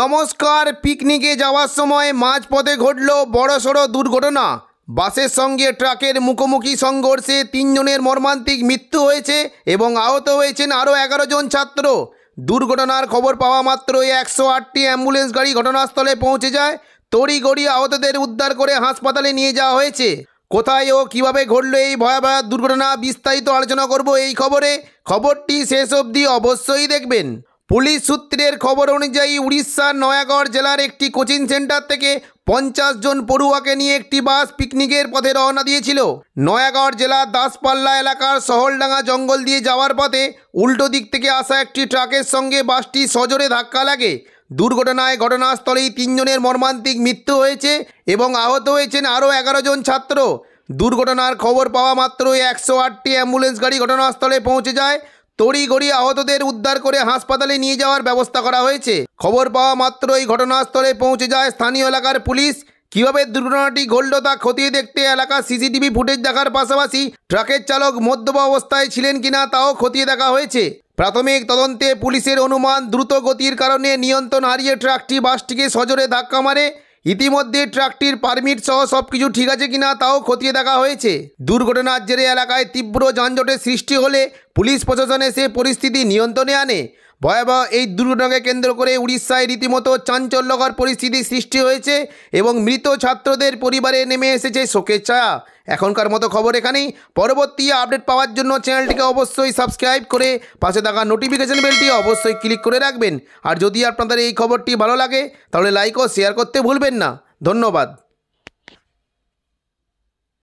নমস্কার পিকনিকে যাওয়ার সময় মাঝপথে ঘটল বড়সড় দুর্ঘটনা বাসের সঙ্গে ট্রাকের মুখোমুখি সংঘর্ষে তিনজনের মর্মান্তিক মৃত্যু হয়েছে এবং আহত হয়েছেন আরও এগারো জন ছাত্র দুর্ঘটনার খবর পাওয়া মাত্র একশো আটটি অ্যাম্বুলেন্স গাড়ি ঘটনাস্থলে পৌঁছে যায় তড়িগড়ি আহতদের উদ্ধার করে হাসপাতালে নিয়ে যাওয়া হয়েছে কোথায় ও কিভাবে ঘটল এই ভয়াবহ দুর্ঘটনা বিস্তারিত আলোচনা করব এই খবরে খবরটি শেষ অবধি অবশ্যই দেখবেন পুলিশ সূত্রের খবর অনুযায়ী উড়িষ্যার নয়াগড় জেলার একটি কোচিং সেন্টার থেকে পঞ্চাশ জন পড়ুয়াকে নিয়ে একটি বাস পিকনিকের পথে রওনা দিয়েছিল নয়াগড় জেলার দাসপাল্লা এলাকার শহরডাঙ্গা জঙ্গল দিয়ে যাওয়ার পথে উল্টো দিক থেকে আসা একটি ট্রাকের সঙ্গে বাসটি সজোরে ধাক্কা লাগে দুর্ঘটনায় ঘটনাস্থলেই তিনজনের মর্মান্তিক মৃত্যু হয়েছে এবং আহত হয়েছেন আরও এগারো জন ছাত্র দুর্ঘটনার খবর পাওয়া মাত্রই একশো আটটি অ্যাম্বুলেন্স গাড়ি ঘটনাস্থলে পৌঁছে যায় তড়িঘড়ি আহতদের উদ্ধার করে হাসপাতালে নিয়ে যাওয়ার ব্যবস্থা করা হয়েছে খবর পাওয়া মাত্রই ঘটনাস্থলে পৌঁছে যায় স্থানীয় এলাকার পুলিশ কিভাবে দুর্ঘটনাটি ঘটল তা খতিয়ে দেখতে এলাকার সিসিটিভি ফুটেজ দেখার পাশাপাশি ট্রাকের চালক মদ্যপ অবস্থায় ছিলেন কিনা তাও খতিয়ে দেখা হয়েছে প্রাথমিক তদন্তে পুলিশের অনুমান দ্রুত গতির কারণে নিয়ন্ত্রণ হারিয়ে ট্রাকটি বাসটিকে সজোরে ধাক্কা মারে ইতিমধ্যে ট্রাকটির পারমিট সহ সব কিছু ঠিক আছে কিনা তাও খতিয়ে দেখা হয়েছে দুর্ঘটনার জেরে এলাকায় তীব্র যানজটের সৃষ্টি হলে পুলিশ প্রশাসনে সে পরিস্থিতি নিয়ন্ত্রণে আনে ভয়াবহ এই দুর্ঘটনাকে কেন্দ্র করে উড়িষ্যায় রীতিমতো চাঞ্চল্যকর পরিস্থিতি সৃষ্টি হয়েছে এবং মৃত ছাত্রদের পরিবারে নেমে এসেছে শোকের ছায়া এখনকার মতো খবর এখানেই পরবর্তী আপডেট পাওয়ার জন্য চ্যানেলটিকে অবশ্যই সাবস্ক্রাইব করে পাশে থাকা নোটিফিকেশন বেলটি অবশ্যই ক্লিক করে রাখবেন আর যদি আপনাদের এই খবরটি ভালো লাগে তাহলে লাইক ও শেয়ার করতে ভুলবেন না ধন্যবাদ